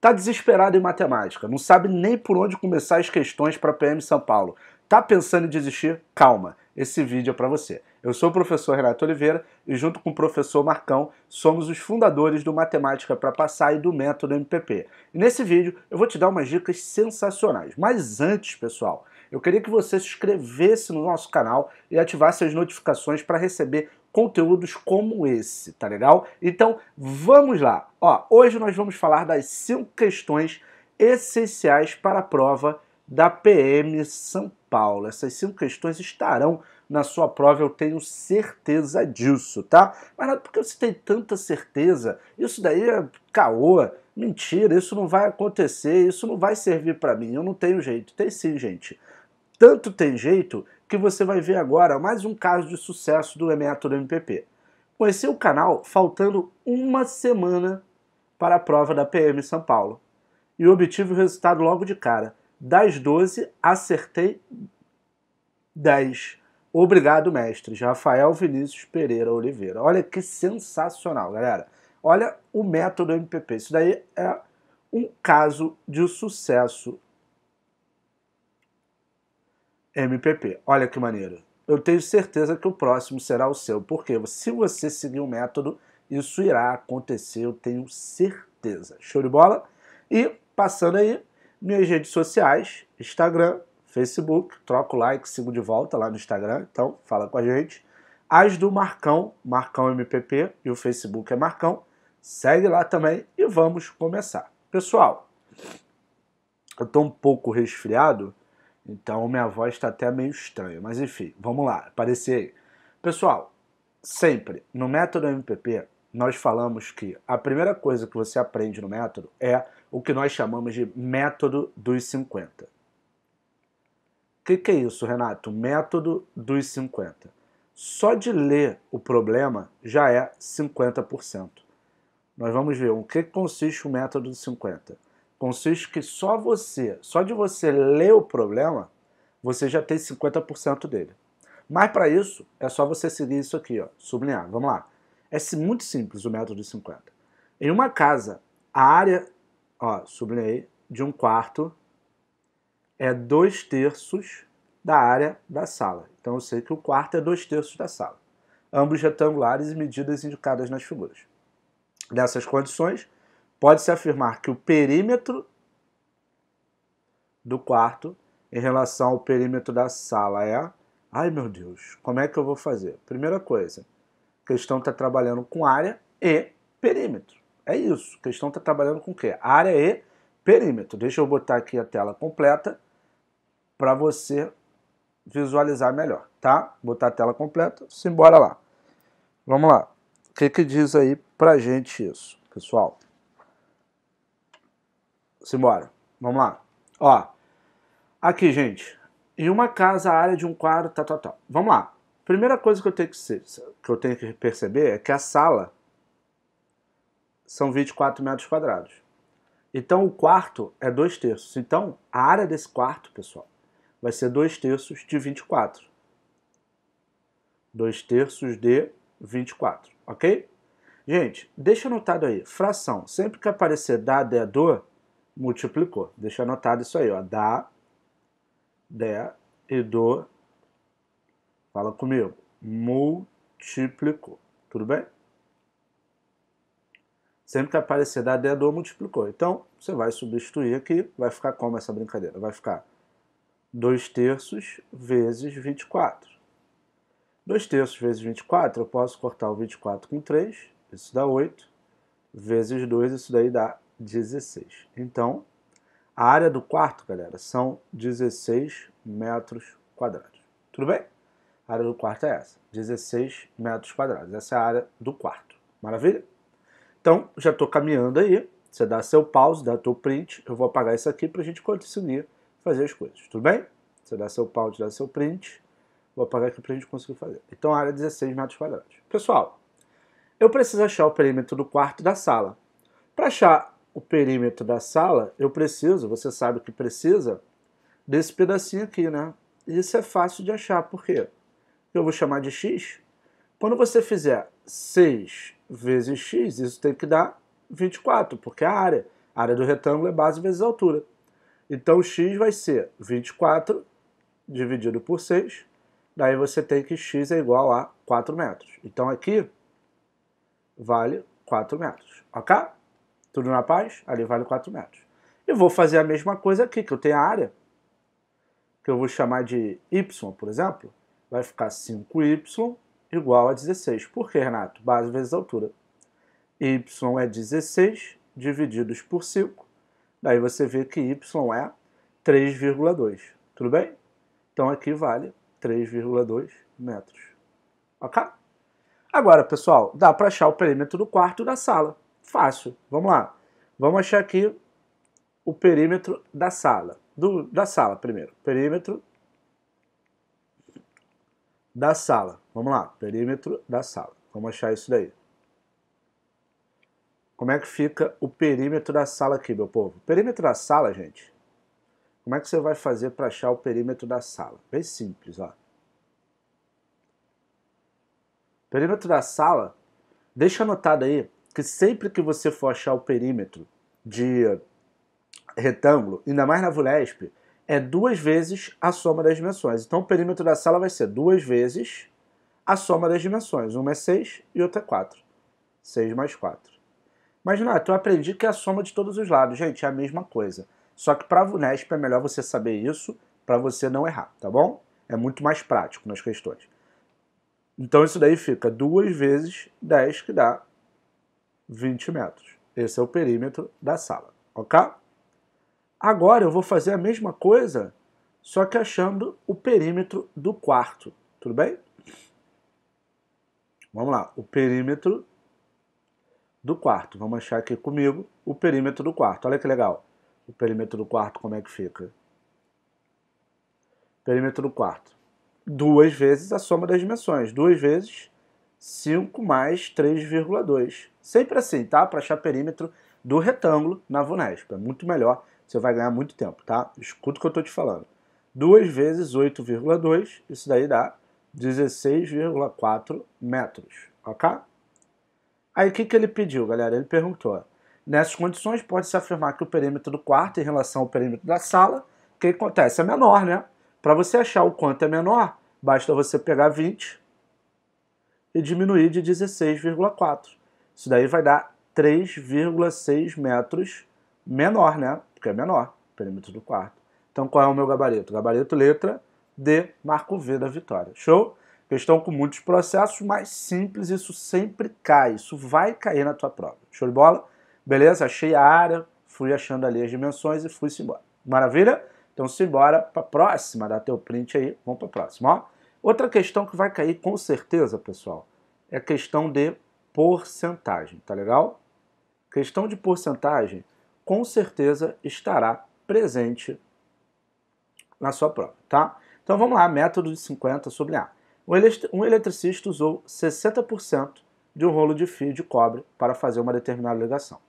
Tá desesperado em matemática, não sabe nem por onde começar as questões para PM São Paulo. Tá pensando em desistir? Calma, esse vídeo é para você. Eu sou o professor Renato Oliveira e junto com o professor Marcão somos os fundadores do Matemática para Passar e do método MPP. E nesse vídeo eu vou te dar umas dicas sensacionais. Mas antes, pessoal, eu queria que você se inscrevesse no nosso canal e ativasse as notificações para receber conteúdos como esse, tá legal? Então vamos lá. Ó, hoje nós vamos falar das cinco questões essenciais para a prova da PM São Paulo. Essas cinco questões estarão na sua prova, eu tenho certeza disso, tá? Mas por é porque você tem tanta certeza? Isso daí é caô, mentira, isso não vai acontecer, isso não vai servir para mim, eu não tenho jeito. Tem sim, gente. Tanto tem jeito que você vai ver agora mais um caso de sucesso do método MPP. Conheci o canal faltando uma semana para a prova da PM São Paulo e obtive o resultado logo de cara. Das 12, acertei 10. Obrigado, mestre Rafael Vinícius Pereira Oliveira. Olha que sensacional, galera. Olha o método MPP. Isso daí é um caso de sucesso MPP. Olha que maneiro. Eu tenho certeza que o próximo será o seu, porque se você seguir o método, isso irá acontecer, eu tenho certeza. Show de bola? E passando aí, minhas redes sociais, Instagram, Facebook, troco like, sigo de volta lá no Instagram, então fala com a gente. As do Marcão, Marcão MPP, e o Facebook é Marcão. Segue lá também e vamos começar. Pessoal, eu estou um pouco resfriado, então minha voz está até meio estranha. Mas enfim, vamos lá, aparecer aí. Pessoal, sempre no método MPP nós falamos que a primeira coisa que você aprende no método é o que nós chamamos de método dos 50. O que, que é isso, Renato? Método dos 50. Só de ler o problema já é 50%. Nós vamos ver o que consiste o método dos 50 consiste que só você, só de você ler o problema, você já tem 50% dele. Mas para isso, é só você seguir isso aqui, ó, sublinhar. Vamos lá. É muito simples o método de 50. Em uma casa, a área, ó, sublinhei, de um quarto é dois terços da área da sala. Então eu sei que o quarto é dois terços da sala. Ambos retangulares e medidas indicadas nas figuras. Nessas condições, pode-se afirmar que o perímetro do quarto em relação ao perímetro da sala é. Ai meu Deus, como é que eu vou fazer? Primeira coisa, a questão está trabalhando com área e perímetro. É isso. A questão está trabalhando com o quê? Área e perímetro. Deixa eu botar aqui a tela completa para você visualizar melhor, tá? Botar a tela completa, simbora lá. Vamos lá. O que, que diz aí pra gente isso, pessoal? Simbora. Vamos lá. Ó. Aqui, gente. Em uma casa, a área de um quarto, tá, tá, tá. Vamos lá. Primeira coisa que eu tenho que, ser, que, eu tenho que perceber é que a sala são 24 metros quadrados. Então o quarto é dois terços. Então a área desse quarto, pessoal, vai ser dois terços de 24. Dois terços de 24, ok? Gente, deixa anotado aí, fração. Sempre que aparecer dado é dor multiplicou. Deixa anotado isso aí, ó. Dá, der e do. Fala comigo. Multiplicou. Tudo bem? Sempre que aparecer dá, der do, multiplicou. Então, você vai substituir aqui. Vai ficar como essa brincadeira? Vai ficar 2 terços vezes 24. 2 terços vezes 24, eu posso cortar o 24 com 3, isso dá 8, vezes 2, isso daí dá 16. Então, a área do quarto, galera, são 16 metros quadrados. Tudo bem? A área do quarto é essa, 16 metros quadrados. Essa é a área do quarto. Maravilha? Então, já estou caminhando aí. Você dá seu pause, dá seu print. Eu vou apagar isso aqui para a gente conseguir fazer as coisas. Tudo bem? Você dá seu pause, dá seu print. Vou apagar aqui para a gente conseguir fazer. Então, a área é 16 metros quadrados. Pessoal, eu preciso achar o perímetro do quarto da sala. Para achar o perímetro da sala, eu preciso, você sabe que precisa, desse pedacinho aqui, né? Isso é fácil de achar, por quê? Eu vou chamar de x. Quando você fizer 6 vezes x, isso tem que dar 24, porque é a área. A área do retângulo é base vezes altura. Então x vai ser 24 dividido por 6, daí você tem que x é igual a 4 metros. Então aqui vale 4 metros, ok? Tudo na paz? Ali vale 4 metros. E vou fazer a mesma coisa aqui, que eu tenho a área, que eu vou chamar de y, por exemplo, vai ficar 5y igual a 16. Por que, Renato? Base vezes altura. y é 16 divididos por 5. Daí você vê que y é 3,2. Tudo bem? Então aqui vale 3,2 metros. Ok? Agora, pessoal, dá para achar o perímetro do quarto da sala. Fácil. Vamos lá. Vamos achar aqui o perímetro da sala. Do, da sala primeiro. Perímetro da sala. Vamos lá. Perímetro da sala. Vamos achar isso daí. Como é que fica o perímetro da sala aqui, meu povo? Perímetro da sala, gente. Como é que você vai fazer para achar o perímetro da sala? Bem simples, ó. Perímetro da sala, deixa anotado aí que sempre que você for achar o perímetro de retângulo, ainda mais na VULESP, é duas vezes a soma das dimensões. Então o perímetro da sala vai ser duas vezes a soma das dimensões. Uma é 6 e outra é 4. 6 mais 4. Mas Nath, eu aprendi que é a soma de todos os lados. Gente, é a mesma coisa. Só que para a VUNESP é melhor você saber isso para você não errar, tá bom? É muito mais prático nas questões. Então isso daí fica duas vezes 10 que dá 20 metros. Esse é o perímetro da sala, ok? Agora eu vou fazer a mesma coisa, só que achando o perímetro do quarto, tudo bem? Vamos lá, o perímetro do quarto. Vamos achar aqui comigo o perímetro do quarto. Olha que legal. O perímetro do quarto, como é que fica? Perímetro do quarto. Duas vezes a soma das dimensões. Duas vezes 5 mais 3,2. Sempre assim, tá? Para achar perímetro do retângulo na Vunesp. É muito melhor, você vai ganhar muito tempo, tá? Escuta o que eu estou te falando. 2 vezes 8,2, isso daí dá 16,4 metros, ok? Aí o que, que ele pediu, galera? Ele perguntou, nessas condições pode-se afirmar que o perímetro do quarto em relação ao perímetro da sala, o que acontece? É menor, né? Para você achar o quanto é menor, basta você pegar 20 e diminuir de 16,4. Isso daí vai dar 3,6 metros menor, né? Porque é menor, o perímetro do quarto. Então qual é o meu gabarito? Gabarito letra D, marco V da vitória. Show? Questão com muitos processos, mas simples, isso sempre cai, isso vai cair na tua prova. Show de bola? Beleza? Achei a área, fui achando ali as dimensões e fui-se embora. Maravilha? Então simbora para a próxima, dá teu print aí, vamos para a próxima. Ó. Outra questão que vai cair com certeza, pessoal, é a questão de porcentagem, tá legal? Questão de porcentagem com certeza estará presente na sua prova, tá? Então vamos lá, método de 50 sobre A. Um eletricista usou 60% de um rolo de fio de cobre para fazer uma determinada ligação.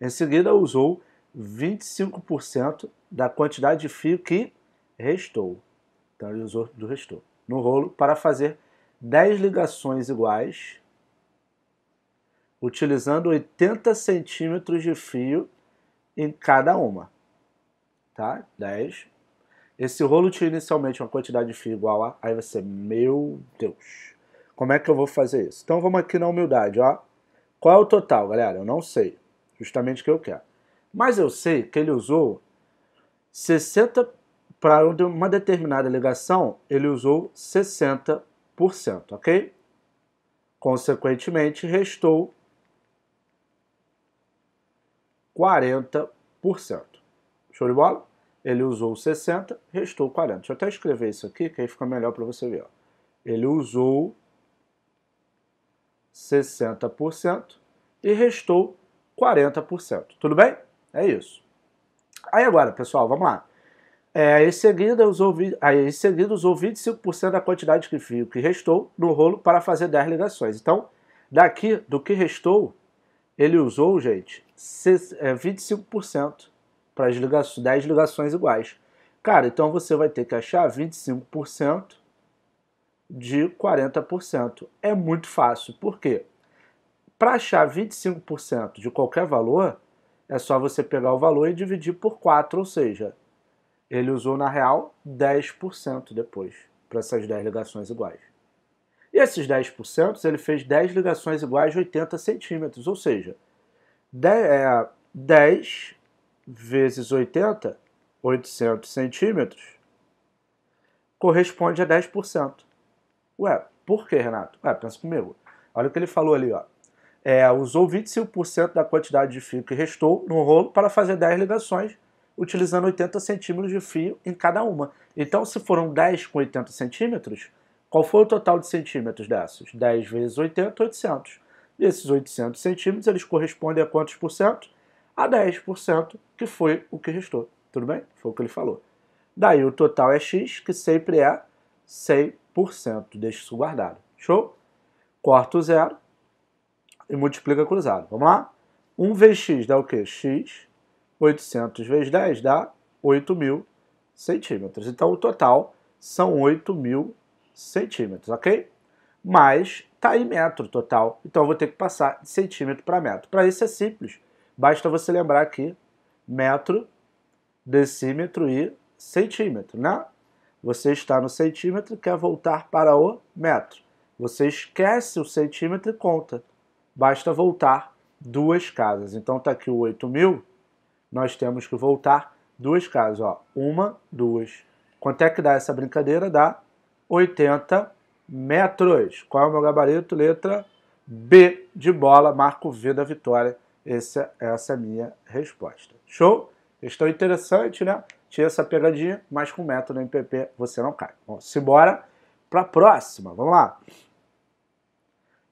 Em seguida, usou 25% da quantidade de fio que restou. Então ele usou do restou no rolo para fazer 10 ligações iguais utilizando 80 centímetros de fio em cada uma. Tá? 10. Esse rolo tinha inicialmente uma quantidade de fio igual a... Aí vai ser, meu Deus, como é que eu vou fazer isso? Então vamos aqui na humildade, ó. Qual é o total, galera? Eu não sei. Justamente o que eu quero. Mas eu sei que ele usou 60... Para uma determinada ligação, ele usou 60%, ok? Consequentemente, restou 40%. Show de bola? Ele usou 60, restou 40. Deixa eu até escrever isso aqui, que aí fica melhor para você ver. Ó. Ele usou 60% e restou 40%. Tudo bem? É isso. Aí agora, pessoal, vamos lá. É, em seguida, usou, aí, em seguida, usou 25% da quantidade que fio que restou no rolo para fazer 10 ligações. Então, daqui, do que restou, ele usou, gente, 25% é, para as ligações, 10 ligações iguais. Cara, então você vai ter que achar 25% de 40%. É muito fácil. Por quê? Para achar 25% de qualquer valor, é só você pegar o valor e dividir por 4, ou seja, ele usou na real 10% depois para essas 10 ligações iguais. E esses 10%, ele fez 10 ligações iguais de 80 centímetros, ou seja, 10, é, 10 vezes 80, 800 centímetros, corresponde a 10%. Ué, por que, Renato? Ué, pensa comigo. Olha o que ele falou ali, ó. É, usou 25% da quantidade de fio que restou no rolo para fazer 10 ligações, utilizando 80 centímetros de fio em cada uma. Então, se foram 10 com 80 centímetros, qual foi o total de centímetros dessas? 10 vezes 80, 800. E esses 800 centímetros, eles correspondem a quantos por cento? A 10%, que foi o que restou. Tudo bem? Foi o que ele falou. Daí o total é x, que sempre é 100%. Deixa isso guardado. Show? Corta o zero e multiplica cruzado. Vamos lá? 1 vezes x dá o quê? x, 800 vezes 10 dá 8.000 centímetros. Então o total são 8.000 centímetros, ok? Mais está em metro total. Então eu vou ter que passar de centímetro para metro. Para isso é simples. Basta você lembrar aqui metro, decímetro e centímetro, né? Você está no centímetro quer voltar para o metro. Você esquece o centímetro e conta. Basta voltar duas casas. Então está aqui o 8000. mil. Nós temos que voltar duas casas. Ó. Uma, duas. Quanto é que dá essa brincadeira? Dá 80 metros. Qual é o meu gabarito? Letra B de bola, marco V da vitória. Essa, é, essa é a minha resposta. Show? Questão interessante, né? Tinha essa pegadinha, mas com método MPP você não cai. Bom, simbora para a próxima. Vamos lá.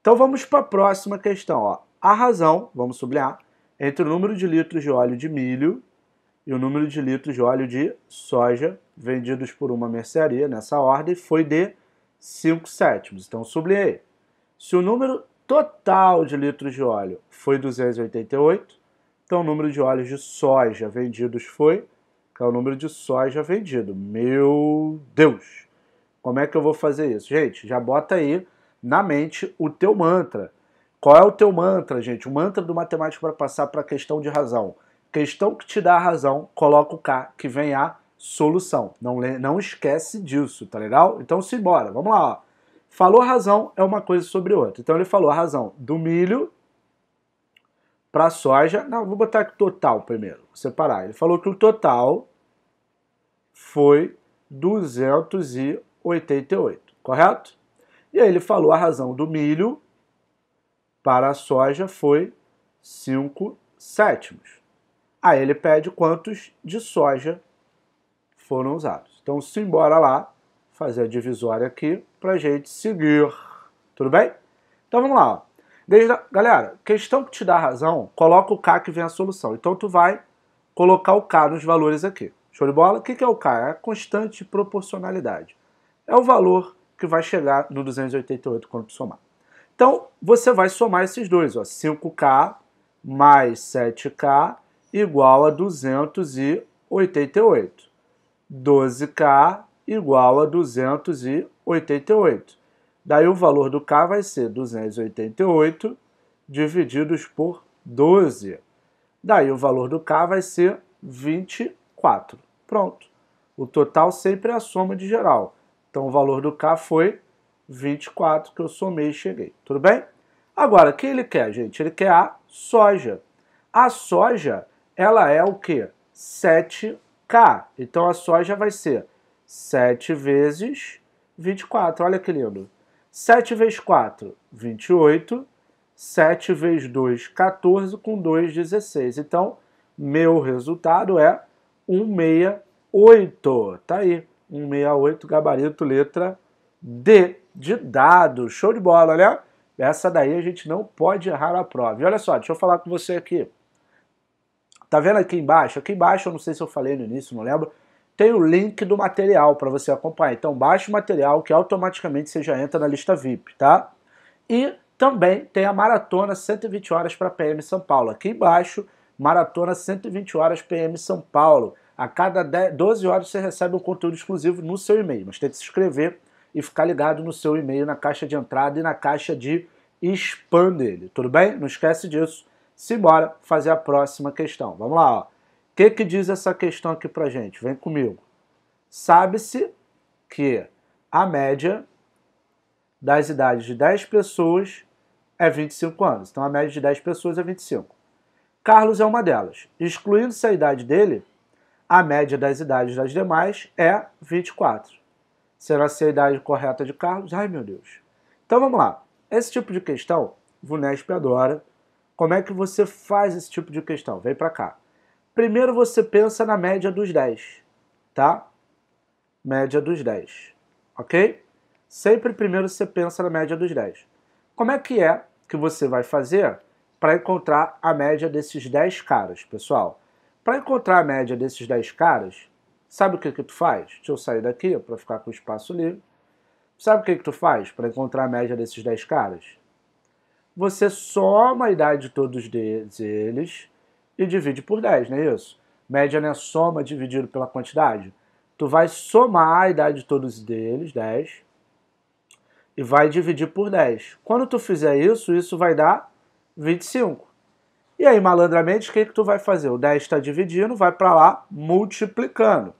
Então vamos para a próxima questão. Ó. A razão, vamos sublinhar, entre o número de litros de óleo de milho e o número de litros de óleo de soja vendidos por uma mercearia nessa ordem foi de 5 sétimos. Então, sublinhei. Se o número total de litros de óleo foi 288, então o número de óleos de soja vendidos foi, que é o número de soja vendido. Meu Deus! Como é que eu vou fazer isso? Gente, já bota aí na mente o teu mantra. Qual é o teu mantra, gente? O mantra do matemático para passar para a questão de razão. Questão que te dá a razão, coloca o K, que vem a solução. Não, não esquece disso, tá legal? Então simbora, vamos lá. Ó. Falou razão é uma coisa sobre outra. Então ele falou a razão do milho para soja. Não, vou botar aqui total primeiro, separar. Ele falou que o total foi 288, correto? E aí ele falou a razão do milho para a soja foi 5 sétimos. Aí ele pede quantos de soja foram usados. Então, simbora lá fazer a divisória aqui para a gente seguir. Tudo bem? Então, vamos lá. Desde Galera, questão que te dá razão, coloca o K que vem a solução. Então, tu vai colocar o K nos valores aqui. Show de bola? O que é o K? É a constante de proporcionalidade. É o valor que vai chegar no 288 quando somar. Então, você vai somar esses dois. Ó, 5K mais 7K igual a 288. 12K igual a 288. Daí o valor do K vai ser 288 divididos por 12. Daí o valor do K vai ser 24. Pronto. O total sempre é a soma de geral. Então o valor do K foi 24 que eu somei e cheguei. Tudo bem? Agora, o que ele quer, gente? Ele quer a soja. A soja, ela é o quê? 7 K. Então a soja vai ser 7 vezes 24. Olha que lindo. 7 vezes 4, 28. 7 vezes 2, 14. Com 2, 16. Então, meu resultado é 168. Tá aí. 168, gabarito, letra D de dado. Show de bola, né? Essa daí a gente não pode errar a prova. E olha só, deixa eu falar com você aqui. Tá vendo aqui embaixo? Aqui embaixo, eu não sei se eu falei no início, não lembro, tem o link do material para você acompanhar. Então baixe o material que automaticamente você já entra na lista VIP, tá? E também tem a maratona 120 horas para PM São Paulo. Aqui embaixo, maratona 120 horas PM São Paulo. A cada 10, 12 horas você recebe um conteúdo exclusivo no seu e-mail, mas tem que se inscrever e ficar ligado no seu e-mail, na caixa de entrada e na caixa de spam dele, tudo bem? Não esquece disso Simbora fazer a próxima questão. Vamos lá, O que, que diz essa questão aqui pra gente? Vem comigo. Sabe-se que a média das idades de 10 pessoas é 25 anos. Então a média de 10 pessoas é 25. Carlos é uma delas. Excluindo-se a idade dele, a média das idades das demais é 24. Será se a idade correta de Carlos? Ai meu Deus. Então vamos lá. Esse tipo de questão, Vunesp adora como é que você faz esse tipo de questão? Vem para cá. Primeiro você pensa na média dos 10, tá? Média dos 10, ok? Sempre primeiro você pensa na média dos 10. Como é que é que você vai fazer para encontrar a média desses 10 caras, pessoal? Para encontrar a média desses 10 caras, sabe o que, que tu faz? Deixa eu sair daqui para ficar com espaço livre. Sabe o que, que tu faz para encontrar a média desses 10 caras? você soma a idade de todos eles e divide por 10, não é isso? Média não é soma dividido pela quantidade. Tu vai somar a idade de todos eles, 10, e vai dividir por 10. Quando tu fizer isso, isso vai dar 25. E aí, malandramente, o que, que tu vai fazer? O 10 está dividindo, vai para lá multiplicando.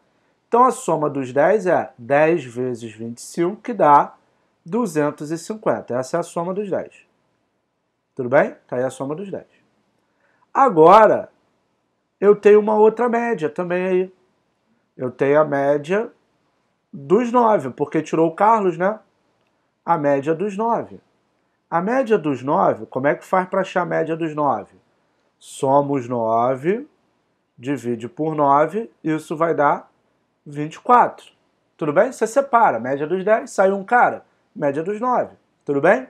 Então, a soma dos 10 é 10 vezes 25, que dá 250. Essa é a soma dos 10. Tudo bem? Está aí a soma dos 10. Agora, eu tenho uma outra média também aí. Eu tenho a média dos 9, porque tirou o Carlos, né? A média dos 9. A média dos 9, como é que faz para achar a média dos 9? Somos 9, divide por 9, isso vai dar 24. Tudo bem? Você separa. Média dos 10, sai um cara. Média dos 9. Tudo bem?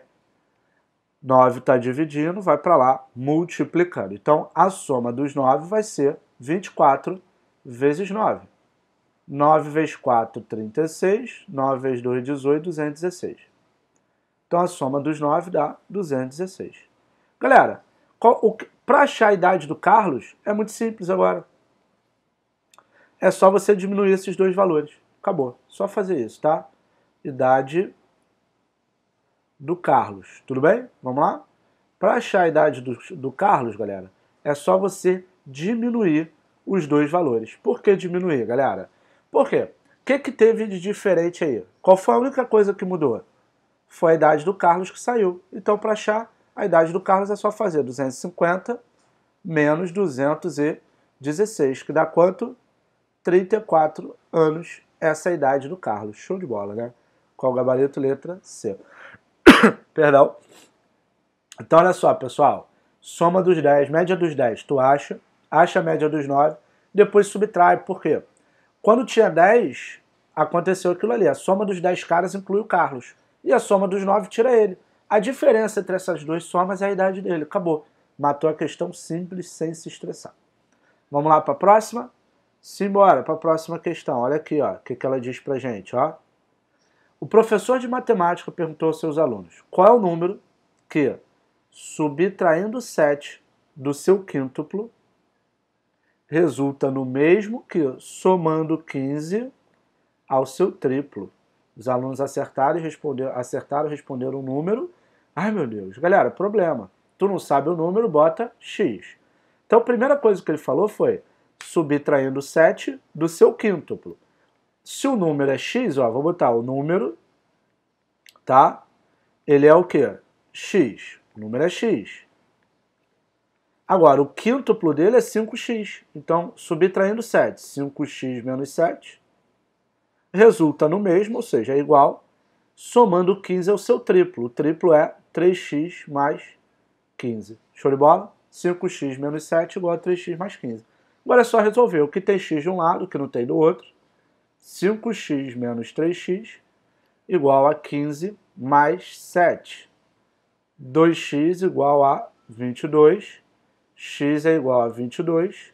9 está dividindo, vai para lá multiplicando. Então, a soma dos 9 vai ser 24 vezes 9. 9 vezes 4, 36. 9 vezes 2, 18, 216. Então, a soma dos 9 dá 216. Galera, para achar a idade do Carlos, é muito simples agora. É só você diminuir esses dois valores. Acabou. Só fazer isso, tá? Idade do Carlos. Tudo bem? Vamos lá? Para achar a idade do, do Carlos, galera, é só você diminuir os dois valores. Por que diminuir, galera? Por quê? O que, que teve de diferente aí? Qual foi a única coisa que mudou? Foi a idade do Carlos que saiu. Então, para achar a idade do Carlos, é só fazer 250 menos 216, que dá quanto? 34 anos, essa é a idade do Carlos. Show de bola, né? Qual gabarito? Letra C. Perdão. Então, olha só, pessoal. Soma dos 10, média dos 10, tu acha. Acha a média dos 9, depois subtrai. Por quê? Quando tinha 10, aconteceu aquilo ali. A soma dos 10 caras inclui o Carlos. E a soma dos 9 tira ele. A diferença entre essas duas somas é a idade dele. Acabou. Matou a questão simples, sem se estressar. Vamos lá para a próxima? Simbora para a próxima questão. Olha aqui, ó, o que, que ela diz para gente. Ó. O professor de matemática perguntou aos seus alunos qual é o número que, subtraindo 7 do seu quíntuplo, resulta no mesmo que somando 15 ao seu triplo. Os alunos acertaram e responderam, acertaram, responderam número. Ai meu Deus, galera, problema. Tu não sabe o número, bota x. Então a primeira coisa que ele falou foi subtraindo 7 do seu quíntuplo. Se o número é x, ó, vou botar o número, tá? Ele é o quê? x. O número é x. Agora, o quíntuplo dele é 5x. Então, subtraindo 7, 5x menos 7 resulta no mesmo, ou seja, é igual. Somando 15 é o seu triplo. O triplo é 3x mais 15. Show de bola? 5x menos 7 igual a 3x mais 15. Agora é só resolver o que tem x de um lado, o que não tem do outro. 5x menos 3x igual a 15 mais 7. 2x igual a 22. x é igual a 22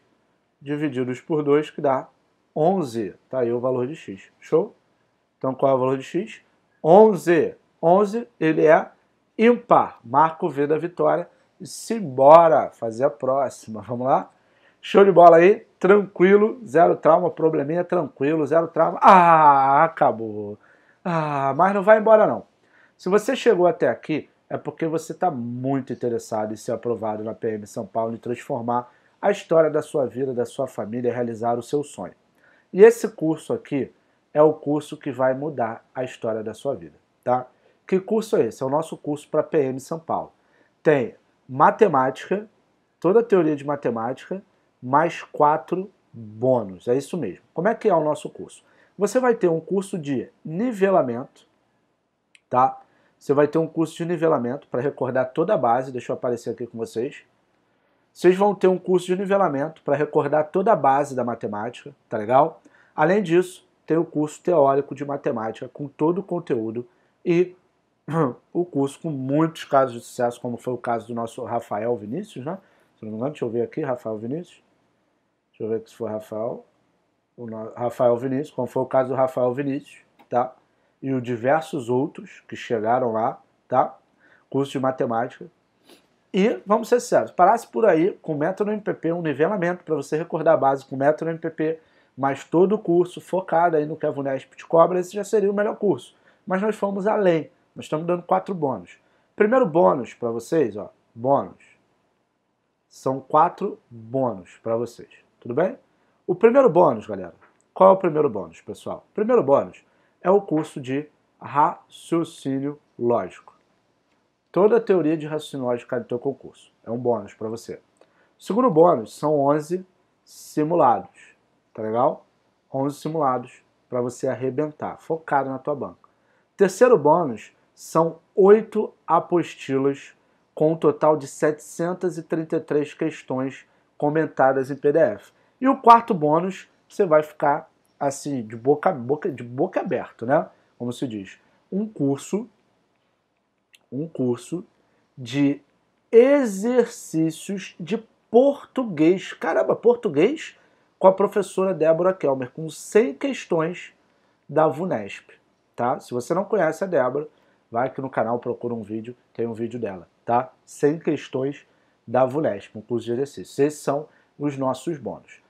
divididos por 2, que dá 11. Está aí o valor de x. Show? Então, qual é o valor de x? 11. 11, ele é ímpar. Marco o V da vitória. E simbora fazer a próxima. Vamos lá? Show de bola aí, tranquilo, zero trauma, probleminha tranquilo, zero trauma. Ah, acabou. Ah, mas não vai embora não. Se você chegou até aqui, é porque você está muito interessado em ser aprovado na PM São Paulo e transformar a história da sua vida, da sua família, e realizar o seu sonho. E esse curso aqui é o curso que vai mudar a história da sua vida, tá? Que curso é esse? É o nosso curso para PM São Paulo. Tem matemática, toda a teoria de matemática, mais quatro bônus. É isso mesmo. Como é que é o nosso curso? Você vai ter um curso de nivelamento, tá? Você vai ter um curso de nivelamento para recordar toda a base, deixa eu aparecer aqui com vocês. Vocês vão ter um curso de nivelamento para recordar toda a base da matemática, tá legal? Além disso, tem o curso teórico de matemática com todo o conteúdo e o curso com muitos casos de sucesso, como foi o caso do nosso Rafael Vinícius, né? Se não me engano, deixa eu ver aqui, Rafael Vinícius. Deixa eu ver se foi Rafael. O Rafael Vinícius, como foi o caso do Rafael Vinícius, tá? E os diversos outros que chegaram lá, tá? Curso de matemática. E, vamos ser sérios, parasse por aí com o método MPP, um nivelamento para você recordar a base com o método MPP, mas todo o curso focado aí no que a Vunesp te cobra, esse já seria o melhor curso. Mas nós fomos além, nós estamos dando quatro bônus. Primeiro bônus para vocês, ó, bônus. São quatro bônus para vocês. Tudo bem? O primeiro bônus, galera. Qual é o primeiro bônus, pessoal? O primeiro bônus é o curso de raciocínio lógico. Toda a teoria de raciocínio lógico cai do teu concurso. É um bônus para você. O segundo bônus são 11 simulados. Tá legal? 11 simulados para você arrebentar, focado na tua banca. Terceiro bônus são oito apostilas com um total de 733 questões comentadas em PDF. E o quarto bônus, você vai ficar assim, de boca, boca, de boca aberta né? Como se diz. Um curso, um curso de exercícios de português. Caramba, português com a professora Débora Kelmer, com 100 questões da VUNESP, tá? Se você não conhece a Débora, vai aqui no canal, procura um vídeo, tem um vídeo dela, tá? 100 questões da Vulesp, um curso de exercícios. Esses são os nossos bônus.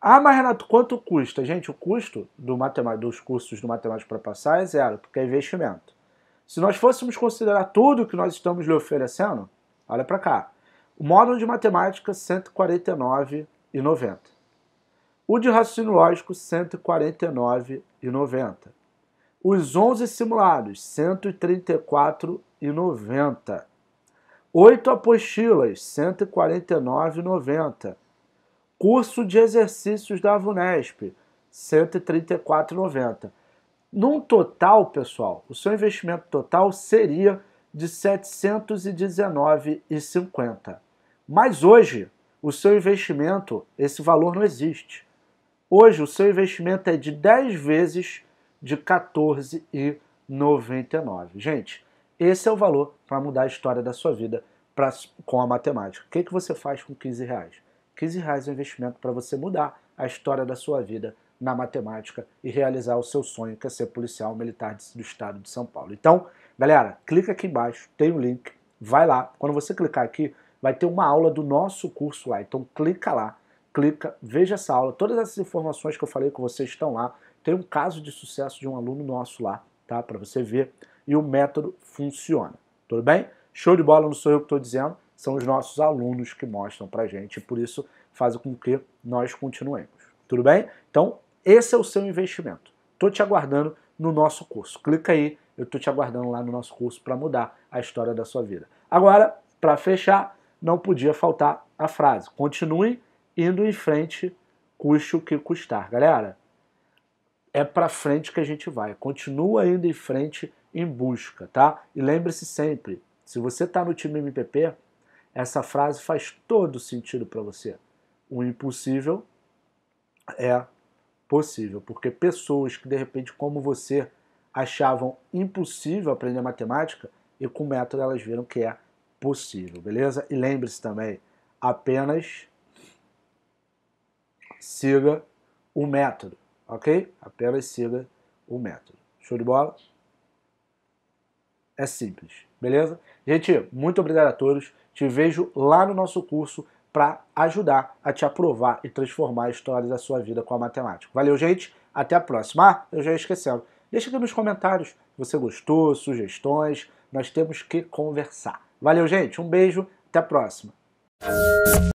Ah, mas Renato, quanto custa? Gente, o custo do dos cursos do Matemática para Passar é zero, porque é investimento. Se nós fôssemos considerar tudo que nós estamos lhe oferecendo, olha para cá. O módulo de matemática, R$ 149,90. O de raciocínio lógico, R$ 149,90. Os 11 simulados, R$ 134,90. Oito apostilas, R$ 149,90. Curso de exercícios da Avunesp, R$ 134,90. Num total, pessoal, o seu investimento total seria de R$ 719,50. Mas hoje, o seu investimento, esse valor não existe. Hoje, o seu investimento é de 10 vezes de R$ 14,99. Gente, esse é o valor para mudar a história da sua vida pra, com a matemática. O que, que você faz com 15 reais? 15 reais é um investimento para você mudar a história da sua vida na matemática e realizar o seu sonho, que é ser policial militar do estado de São Paulo. Então, galera, clica aqui embaixo, tem o um link, vai lá. Quando você clicar aqui, vai ter uma aula do nosso curso lá. Então, clica lá, clica, veja essa aula. Todas essas informações que eu falei com vocês estão lá. Tem um caso de sucesso de um aluno nosso lá, tá? Para você ver e o método funciona. Tudo bem? Show de bola, não sou eu que estou dizendo, são os nossos alunos que mostram para gente, e por isso faz com que nós continuemos. Tudo bem? Então, esse é o seu investimento. Estou te aguardando no nosso curso. Clica aí, eu estou te aguardando lá no nosso curso para mudar a história da sua vida. Agora, para fechar, não podia faltar a frase. Continue indo em frente, custe o que custar. Galera, é para frente que a gente vai. Continua indo em frente em busca, tá? E lembre-se sempre, se você está no time MPP, essa frase faz todo sentido para você. O impossível é possível, porque pessoas que de repente, como você, achavam impossível aprender matemática, e com o método elas viram que é possível, beleza? E lembre-se também, apenas siga o método ok? Apenas siga o método. Show de bola? É simples, beleza? Gente, muito obrigado a todos. Te vejo lá no nosso curso para ajudar a te aprovar e transformar a história da sua vida com a matemática. Valeu, gente. Até a próxima. Ah, eu já ia esquecendo. Deixa aqui nos comentários se você gostou, sugestões. Nós temos que conversar. Valeu, gente. Um beijo. Até a próxima.